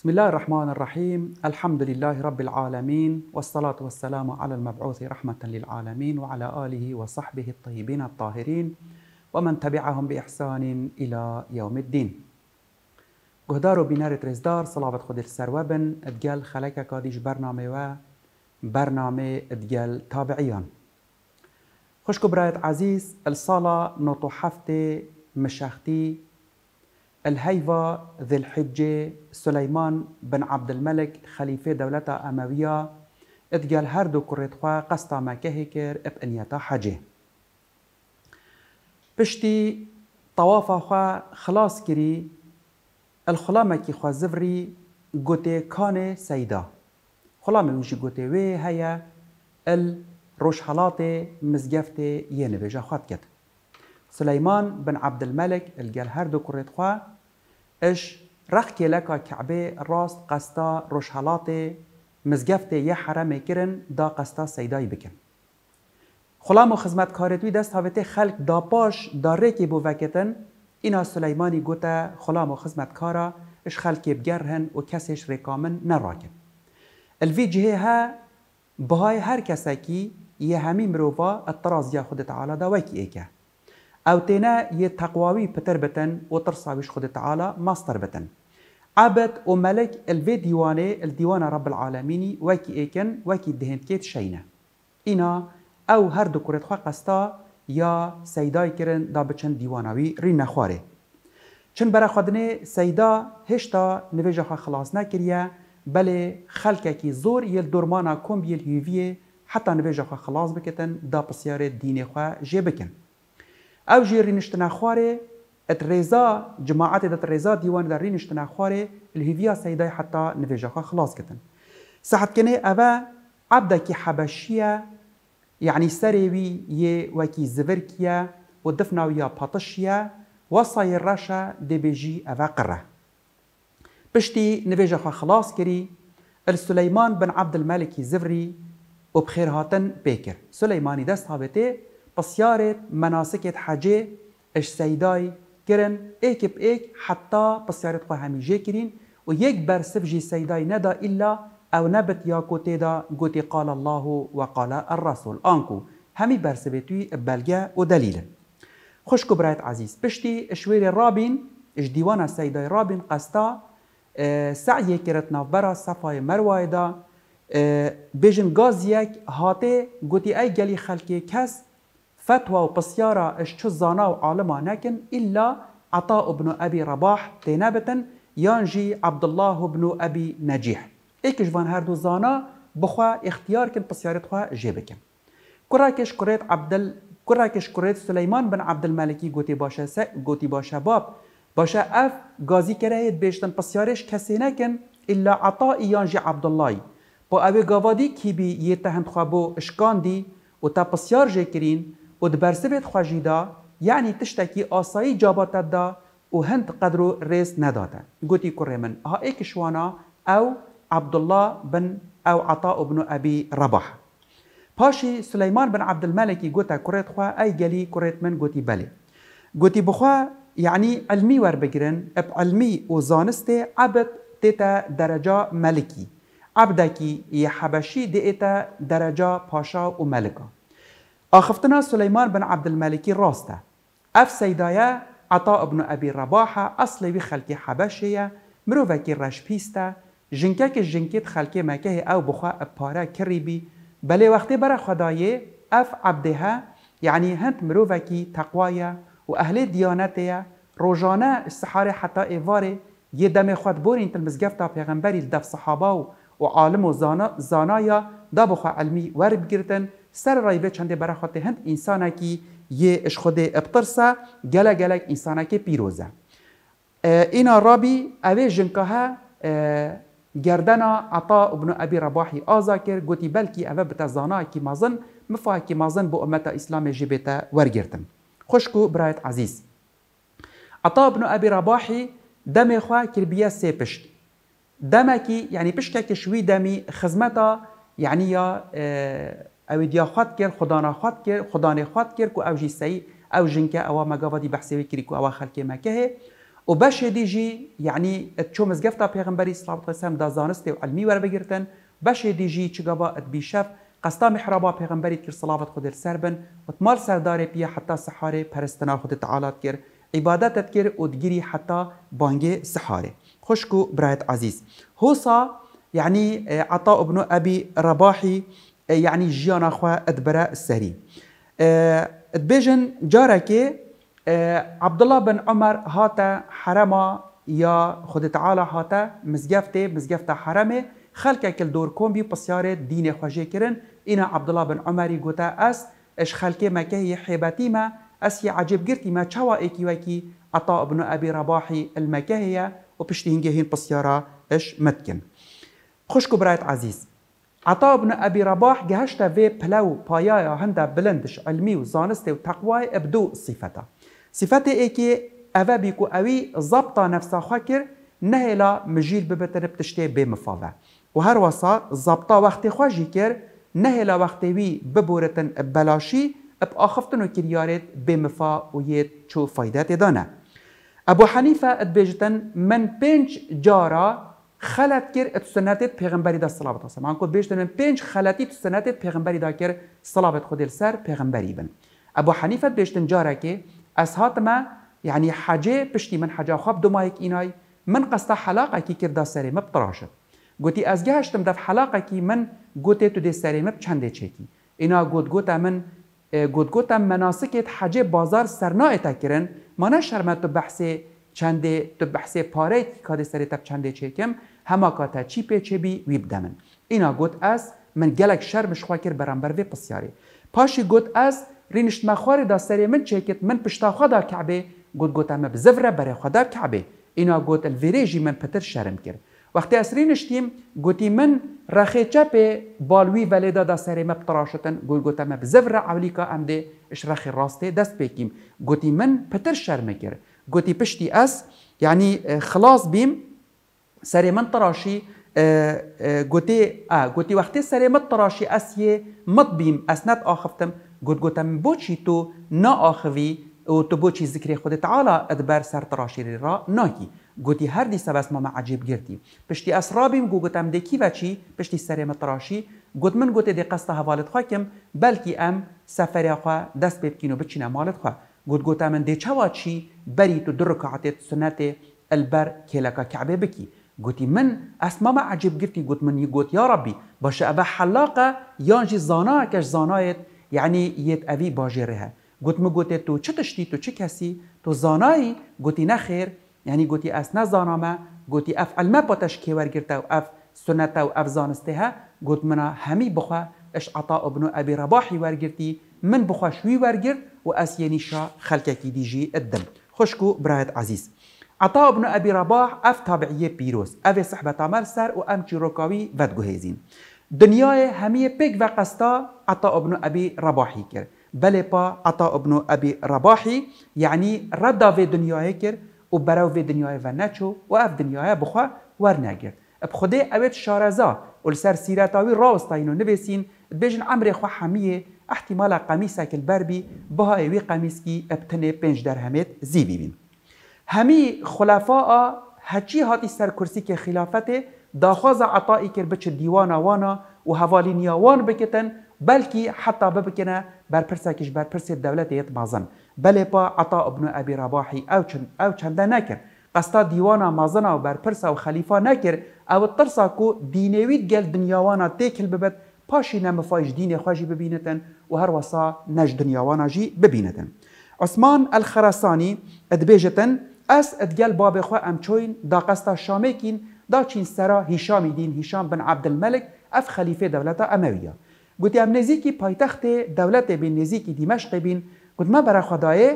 بسم الله الرحمن الرحيم الحمد لله رب العالمين والصلاة والسلام على المبعوث رحمة للعالمين وعلى آله وصحبه الطيبين الطاهرين ومن تبعهم بإحسان إلى يوم الدين قهدار و بینارت رزدار صلابت خود السروا بن ادگل خلک کادیش برنامه و برنامه ادگل تابعیان خوشکو برایت عزیز السالة نوتو هفته مشختی الهيفا ذي الحجة سليمان بن عبد الملك خليفة دولة أموية اتقال هردو كريتخوا قصتا قسطا ما كهكر ابنيتا حجه بشتي طوافا خوا خلاص كري الخلامة كي خوا زفري قوتي كان سيدا خلامة وجي قوتي وي هيا الروش مزجفتي ينبجا خواتكت سليمان بن عبد الملك الجل هردو كوريت خوا اش رخكي لكا كعبه راست قستا روشهلاتي مزگفتي يا حرمي كرن دا قستا سيداي بكن خلام و خدمت کارتوی دست هاوته خلق دا پاش داره که بو وکتن اینا سلیمانی گوتا خلام و خدمت کارا اش خلقی بگرهن و کسیش رکامن نراکن الوی جهه ها بهای هر کسی که یه همین مروفا الطراز یا خود تعالی دا وکی ایکه او تينا یه تقواوي پتر بتن و ترساویش خود تعالى ماستر بتن عبد و ملك الفي ديواني الديوان رب العالمين وكي ايكن وكي دهند كيت شينا انا او هر دو كورت خواه قستا يا سيداي كرن دا بچن ديواناوي رينا نخواري چن برا خودني سيدا هشتا نوجه خواه خلاص نكريا بله خلقه كي زور يل دورمانا كومبيل هيويه حتى نوجه خواه خلاص بكتن دا بسيار دين جي جيبكن او جي رينشتنا خواري اتريزا جماعات اتريزا ديوان دا رينشتنا خواري الهيفيا سيداي حتى نفيجاخا خلاص كتن ساحت كني أبا عبدك حبشية يعني سريوي يه وكي زفركيا ودفناويا باتشيا وصاي الرشا دي بيجي أبا قرة بشتي نفيجاخا خلاص كري السليمان بن عبد الملك زفري وبخير هاتن بيكر سليماني دست هابته بسیارت مناسکت حجه اش سیدای کرن ایک ب ایک حتی بسیارت خو همیشه کرین و یک بر سبجی سیدای ندا الا او نبت یا کوتی دا گوتی قال الله و قال الرسول آنکو همی بر سبتوی بلگه و دلیل خوشکو برایت عزیز پشتی شویر رابین اش دیوان سیدای رابین قستا سعی کرد نافبرا صفای مروای دا بجن گاز یک هاته گوتی ای گلی خلکی کس فتوى وبسيارة اشتو الزانا عالما ناكن إلا عطاء بن أبي رباح تنابة يانجي عبد الله بن أبي نجيح إيكش فان هاردو زانا بخوا اختيار كن بسيارة خوا جيبكن كراكش كريت عبد كراكش كريت سليمان بن عبد الملكي قوتي باشا سا قوتي باشا باب باشا اف غازي كرايت بيشتن بسيارش كسينكن الا عطاء يانجي عبد الله بو ابي غوادي كي بي يتهند خابو اشكاندي و تا بسيار جيكرين و دبرسبت خوژیدا یعنی تشتکی آسایی جاباتت دا و هند قدرو ریس نداده گوتی کره من ها ایک شوانا او عبدالله بن او عطاء بن ابي رباح پاشی سلیمان بن عبد الملکی گوتا کرد خواه ای گلی کرد من گوتی بله گوتی بخوا یعنی علمی ور بگیرن اب علمی و زانسته عبد تیتا درجه ملکی عبدکی حبشی دیتا درجه پاشا و ملکه آخفتنا سليمان بن عبد الملكي راسته اف سيدايا عطاء بن ابي رباحة اصلي بخلك حبشية مروفكي رش بيستا جنكك جنكت خلقي مكه او بخاء بارا كريبي بلي وقت برا خدايه اف عبدها يعني هند مروفكي تقوايا واهل ديانتيا روجانا السحارة حتى ايفاري يدمي خود بورين تلمزقفتا غنبري لدف صحابه وعالم وزانا زانايا دا بخوا علمی ور بگیرتن سر رایبه چنده برای خاطر هند انسانه کی یه اش خود ابترسا گله گله انسانه کی پیروزه اینا رابی اوه جنکه ها گردن عطا ابن ابي رباحي آزا کر گوتی بلکی اوه بتا زانا کی مازن مفاه کی مازن بو امت اسلام جبتا ورگرتن خوشکو برایت عزیز عطا ابن ابي رباحي دم خواه کربیه سه پشت دمکی یعنی پشتک شوی دمی خزمتا یعنی یا او دیا خود کر خدا نه خود کر خدا نه خود کر کو او جستی او جنکه او مگاوا دی بحثوی کری کو او خلک مکه او باش دیجی یعنی چو مزگفتا پیغمبری صلی الله علیه وسلم دا زانست او علمی ور بگیرتن باش دیجی چگاوا ات بیشف قستا محرابا پیغمبری کر صلوات خود سر بن و مال سردار پی حتی سحاره پرستنا خود تعالی کر عبادتت کر او دگیری حتی بانگ سحاره خوشکو برایت عزیز هوسا يعني آه، عطاء بن أبي رباحي آه، يعني جيانا خوا أدبرا السهري آه، دبيجن جاركي عبد الله بن عمر هاتا حرمه يا خد تعالى هاتا مزجفته مزجفتا حرمه خلك كل دور كوم بي بسيار دين خوجي كرن إنا عبد الله بن عمر غوتا أس اش ما مكه حيباتي ما أس عجب قرتي ما چوا إكي وكي عطاء بن أبي رباحي المكهية وبشتي جهين بسيارة اش متكن خوشک و برایت عزیز عطا ابن ابي رباح جهشت في بلاو بايايا هندا بلندش علمي وزانستي وتقواي ابدو صفتا صفتي ايكي اوا بيكو اوي ضبطا نفسا خاكر نهلا مجيل ببتر بتشتي بمفاوة وهر وصا ضبطا وقت خواجي كر نهلا وقت وي ببورتن بلاشي بآخفتن وكريارت بمفا ويت شو فايدات دانا ابو حنيفه اتبيجتن من بنج جارا خلط کرد ات سنت پیغمبری دا صلوات هست من گفت بیشتر من پنج خلطی تو سنت پیغمبری دا کرد صلوات خود سر پیغمبری بن ابو حنیفه بیشتر جاره که از هات ما یعنی حجه پشتی من حجه خواب دو مایک اینای من قصد حلاقه کی کرد سری مب تراشه گوتی از گهشتم دف حلاقه کی من گوتی تو دی سری مب چنده چکی اینا گوت گوت من گوت گوت مناسکت حجه بازار سرنا اتکرن ما نشرمت تو بحث چنده دو بحثه پاره که کاده سری تب چنده چکم هما کاتا چی پی چه بی ویب دمن اینا گوت از من گلک شرمش خواه کر برانبر وی پسیاری پاشی گوت از رینشت مخوار دا سری من چکت من پشتا خدا کعبه گوت گوت اما بزفره برای خدا کعبه اینا گوت الویریجی من پتر شرم کرد وقتی از رینشتیم گوتی من رخی چپه بالوی ولیدا دا سری مب تراشتن گل گوتا مب زفر عولیکا ام ده اش رخی راسته دست بکیم گوتی من پتر شرم کرد گوتی پشتی ئەس یعنی خلاص بیم سەرێ من تەڕاشی گوتێ گوتی وەختێ سەرێمە تەڕاشی ئەسیێ مت بیم ئەسنەت ئاخفتم گوتگوتە من بۆچی تۆ ناآخوی تو بۆچی ذکرێ خودت عالا ئەدبەر سەر تەڕاشیری را ناکی گوتی هەردی سەبەس مامە عجیب گرتی پشتی ئەسرابیم گوگوتەم دەکی بەچی پشتی سەرێمە تەڕاشی گوت من گوتێ دێ قەستە هەواڵت خواکم بەلکی ئەم سەفەرێخوا دەست پێ بکین و بچینە ماڵت خوا گوت من دی چوا چی بری تو در رکعت سنت البر کلکا کعبه بکی گوتی من اسما ما عجب گرتی گوت من گوت یا ربی باشه ابا حلاقه یانجی زانا کش زانایت یعنی یت اوی باجره گوت مو تو چه تشتی تو چه کسی تو زانایی گوتی نخیر یعنی گوتی اسنا نه زانامه گوتی اف علمه پاتش کیور گرتا و اف سنت و اف زانسته ها گوت منا همی بخوا اش عطا ابن ابی رباحی ورگرتی من بخوا شوی ورگرت وآسيا نشا خلكا كي الدم خشكو برايت عزيز عطاء ابن أبي رباح أف تابعية بيروس أف صحبة تامر سر وأم تشيروكاوي فد هيزين دنياي همي بيك و قستا عطا ابن ابي رباحي كر بل با عطا ابن ابي رباحي يعني ردا في دنياي كر و براو في دنياي و نچو و اف دنياي بخوا ور نگرد بخده اوت شارزا ولسر سيرتاوي سیرتاوی راستاینو نویسین بجن عمر خو حميه احتمالا قمیسک البربی بهای وی قمیس کی ابتنه پنج درهمت زی بیبین همی خلفاء هچی هاتی سر کرسی که خلافت داخواز عطایی کر بچ دیوان وانا و حوالینیا وان بکتن بلکی حتی ببکنه برپرسکش برپرس دولت یت مازن بله پا عطا ابن ابی رباحی او, چند او چنده نکر قستا دیوانا مازنا و برپرسا و خلیفا نکر او ترسا کو دینوید گل دنیاوانا تیکل ببد پاشی نەمەفاش دینێ خۆژی ببینێتن و هەروەسا نەژ دنیاواناژی ببینێتن. عسمان ئەلخەرەسانی ئەدبێژێتن ئەس ئەدگەل بابێخوا ئەم چۆین داقەستا شامێکین دا دا چین سرا هشام دین هشام بن عبد عبدمەلك ئەف خەلیفێ دەولەتە ئەمەویە. گوتی ئەم نزیکی پایتەختێ دەولەتێ بین نزیکی دیمەشقێ بین برا بەرەخوادایێ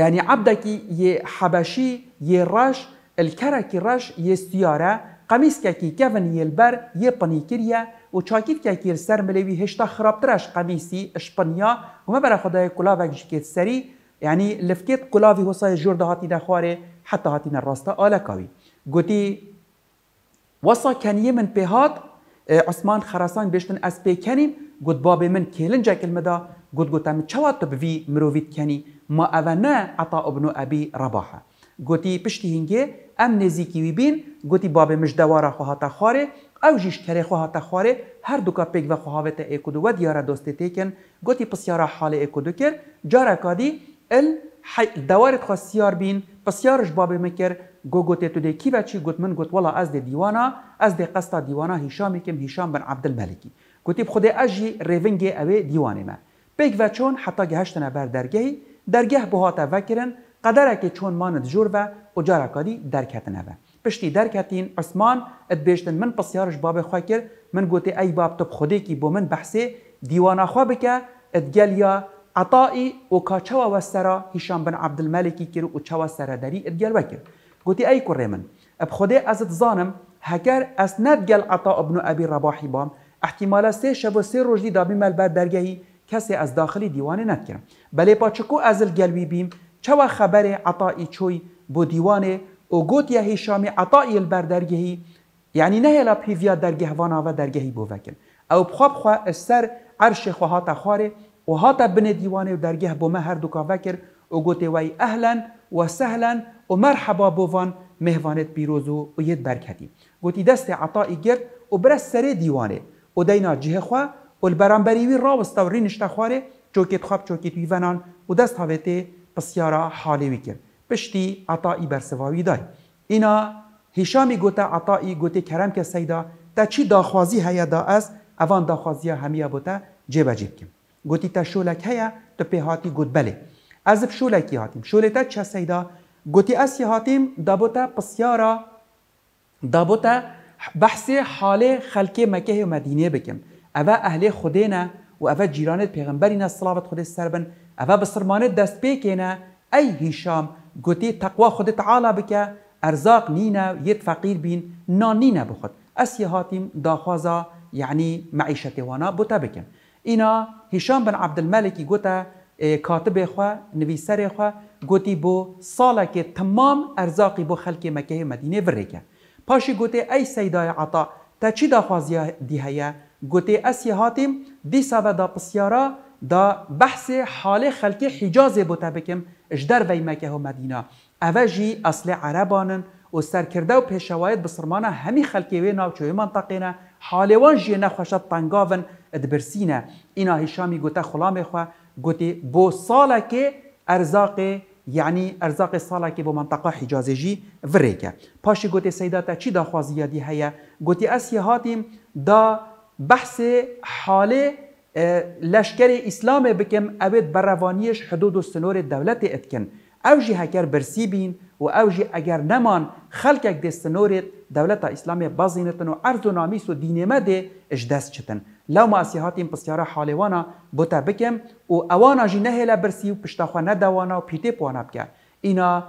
يعني عبدكي يه حبشي يه راش الكراكي راش يه سيارة قميسككي كفن يه البر يه بنيكريا و چاکیف که کیر سر ملوی هشتا خرابترش قمیسی اشپنیا و ما برا خدای کلاوک جکیت سری یعنی لفکت کلاوی حسای جرد هاتی نخواره حتی هاتی نراستا آلکاوی گوتی وصا کنیه من پیهات عثمان خراسان بشتن از پی کنیم گوت باب من کلن جکل مدا گوت گوتم چوا تو بوی مروویت کنی ما اونا عطا ابن ابی رباحه گوتی پشتی هنگه ام نزیکی وی بین گوتی باب مجدوارا خواهتا خاره او جیش کری خواه تا خواره هر دوکا پیگ و خواه تا ایکو دو و دیاره دوستی تیکن گوتی پسیارا حال ایکو دو کر جارا کادی ال دوارت خواه سیار بین پسیارش بابه مکر گو گوتی تو دی کی بچی گوت من گوت والا از دی دیوانا از دی قصد دیوانا هشامی کم هشام بن عبدالملکی گوتی بخود اجی ریونگ اوه دیوانه ما پیگ و چون حتی گهشتن بر درگهی درگه بهاتا وکرن قدره که چون ماند جور و اجارا کادی درکتنه و پشتی عثمان اد بیشتن من پسیارش باب خوا کرد من گوته ای باب خودی کی بو من بەحسێ دیوانەخوا بکە ئەتگەلیا عطائی و کاچەوە وەسەرا هیشان بن الملکی کر و چاوە سەرەدەری ئەتگەلوە کرد گوتی ئەی کوڕێ من خودی از ات زانم هکر از ند گل عطا ابن ابی رباحی بام احتمالا سه شەب و سێ ڕۆژی دابی مەلبەر دەرگەهی کەسێ ئەس داخلی دیوانێ نەتکردم بەلێ پاچکو از الگلوی بیم چوا خبر عطائی چوی بو دیوانه او گوت یه شامی عطای البر درگهی یعنی نه لا پیویا درگه وانا و درگهی بوکن او بخواب خواه سر عرش خواه هاتا خواره و هاتا بن دیوانه و درگه بومه هر دو وکر او گوت وی اهلا و سهلا و مرحبا بوان مهوانت پیروز و ید برکتی گوتی دست عطای گرد و بر سر دیوانه و دینا جه خواه و وی راوستا و رینشتا خواره چوکت خواب چوکی ویونان و دست هاویت پسیارا حالی وی پشتی عطایی برسواوی دای اینا هشامی گوته عطایی گوته کرم که سیدا تا چی داخوازی هیا دا از اوان داخوازی همیه بوته جیب جیب کم گوتی تا شولک هیا تا پیهاتی گوت بله از شولکی هاتیم شولتا چه سیدا گوتی از هاتیم دابوته پسیارا دابوته بحث حال خلک مکه و مدینه بکم اوه اهل خوده و اوه جیرانت پیغمبرین نه صلابت خود سربن اوه بسرمانت دست ای هشام گوتی تقوا خود تعالی بکه ارزاق نینه یت فقیر بین نان نینه بخود اسی هاتیم داخوازا یعنی معیشت وانا بوتا بکن اینا هشام بن عبدالملکی گوتا کاتب خوا نویسر خوا گوتی بو سالا که تمام ارزاقی بو خلق مکه مدینه وره که پاشی گوتی ای سیدای عطا تا چی داخوازی دیهیه گوتی اسی هاتیم دی سابه دا پسیارا دا بحث حال خلکی حجاز بوته بکم اجدر وی مکه و مدینه اوه جی اصل عربانن و سرکرده و پیشوایت بسرمانه همی خلکی وی ناوچوی منطقه نه حالوان جی نخوشت تنگاون ادبرسینه اینا هشامی گوته خلام خواه گوته بو ساله که ارزاق یعنی ارزاق ساله که بو منطقه حجاز جی وره که پاشی گوته سیداتا چی دا خوازیادی هیا گوته از هاتیم دا بحث حاله لشکر اسلام بکم اوید بر روانیش حدود و سنور دولت اتکن او جی هکر برسی بین و او جی اگر نمان خلکک ده سنور دولت اسلام بازینتن و عرض و نامیس و دینمه ده اش دست چتن لو ماسیهاتین پسیاره حالوانا بوتا بکم و اوانا جی نهلا برسی و پشتاخوا ندوانا و پیتی پوانا بکه اینا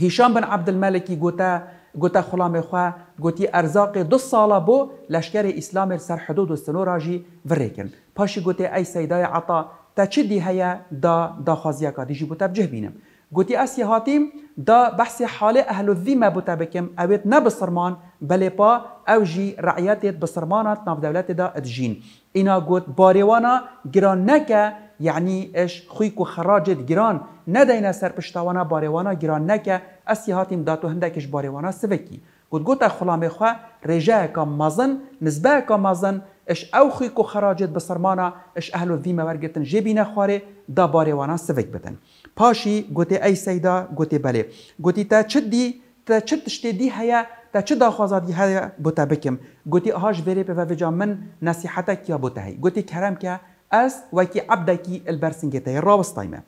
هشام بن عبد الملکی گوتا گوتا خلام خوا گوتی ارزاق دو سالا بو لشکر اسلام سر حدود و سنو راجی وریکن پاشی گوتی ای سیدای عطا تا چی دی هیا دا دا خازیا کا دیجی بوتا بجه بینم گوتی اسی هاتیم دا بحث حال اهل الذمه بوتا بکم اویت نه بسرمان بلی پا او جی رعیتت بسرمانات ناف دولت دا ادجین اینا گوت باریوانا گران نکه یعنی اش خوی کو خراجت گران ندینه سر پشتوانا باروانا گران نکه اسی هاتیم داتو هندکش باروانا سوکی گوت گوت خلام خو رجا کا مزن نسبه کا مزن اش او خوی کو خراجت بسرمانا اش اهل وی مورگتن جبینه خواره دا باروانا سوک بدن پاشی گوت ای سیدا گوت بله گوت تا چدی تا چتشتی دی هيا تا چه داخوازادی هيا بوتا بکم گوتی هاش بری په وجا من نصیحتک یا بوتا هی گوتی کرم که از وکی وكي عبدكي تی الرابس طيمة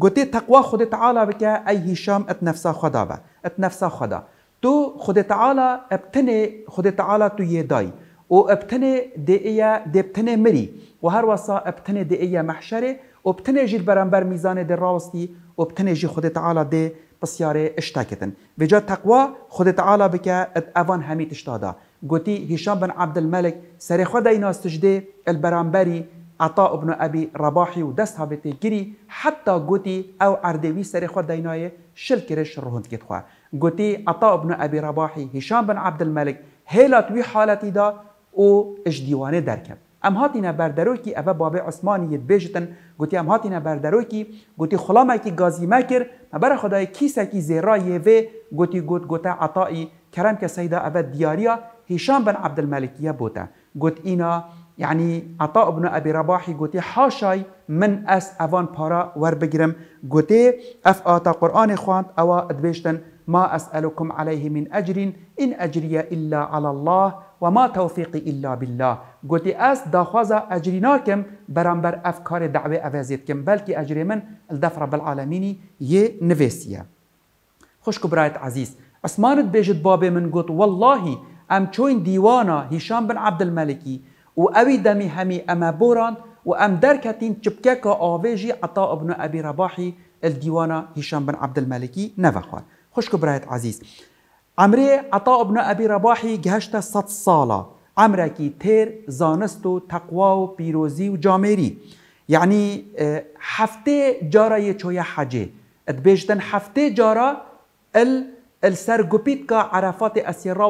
قلت تقوى خد تعالى بك أي هشام اتنفسا خدا با ات اتنفسا خدا تو خود تعالى ابتني خود تعالى تو یه دای او ابتني دئية دي ابتني و هر وسا ابتني دئية محشرة و ابتني جي البرنبر ميزان دي الراوستي و جی خود خد ده بسیاره اشتاکتن و بجا تقوى خود تعالى بك ات اوان همیت اشتادا قلت هشام بن عبد الملك سري خدا يناس تجدي البرانبری عطا ابن ابي رباحي و دست هاوته گیری حتی گوتی او اردوی سر خود دینای شل کرش رهند کت خواه گوتی عطا ابن ابي رباحي هشام بن عبد الملك هیلات وی حالتی دا او اجدیوانه درکم ام هاتینا بردروکی اوه باب عثمانیت بیجتن گوتی ام هاتینا بردروکی گوتی خلامه کی گازی مکر مبر خدای کیسه کی زیرای و گوتی گوت گوتا عطایی کرم که سیدا اوه دیاریا هشام بن عبد الملکیه بوته گوت اینا يعني عطاء ابن ابي رباحي قلت حاشاي من اس افان بارا ور بجرم قلت اف آتا قرآن خواند او ادبشتن ما اسألكم عليه من اجر ان اجري الا على الله وما توفيقي الا بالله قلت اس داخوازا اجريناكم برامبر افكار دعوه افازيتكم بل كي اجري من الدف رب العالمینی ي نفسيا خوش كبرايت عزيز عثمانت بیجت بابي من قلت والله ام چوین ديوانا هشام بن عبد الملكي و اوي دمي همي اما بوران و ام که آوه جی عطا ابن ابي رباحي الدیوانا هشام بن عبد المالكي خوش که برایت عزيز عمري عطا ابن ابي رباحي گهشت صد صالة عمركي تير زانستو زانست و بيروزي و جامري يعني حفته جارة حجه ات بیشتن هفته جارة ال السرقوبيتكا عرفات اسيرا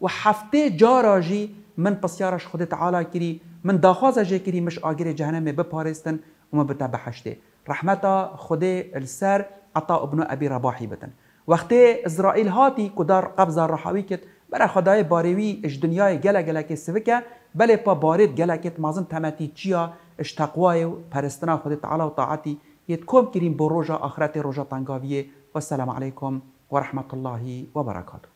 و هفته جارة جي من پسیارش خودت عالا کری من داخواز جه کری مش آگیر جهنم بپارستن و ما بتا بحشته رحمتا خود السر عطا ابن ابي رباحي بتن وقتی اسرائیل هاتی کدار قبضه رحاوی کت برا خدای باروی اش دنیای گله گله که سوکه بله پا بارید گله کت مازن تمتی چیا اش تقوای و پرستنا خود تعالی و طاعتی یت کم کریم بروجا آخرت روجا تنگاویه والسلام عليكم ورحمة الله وبركاته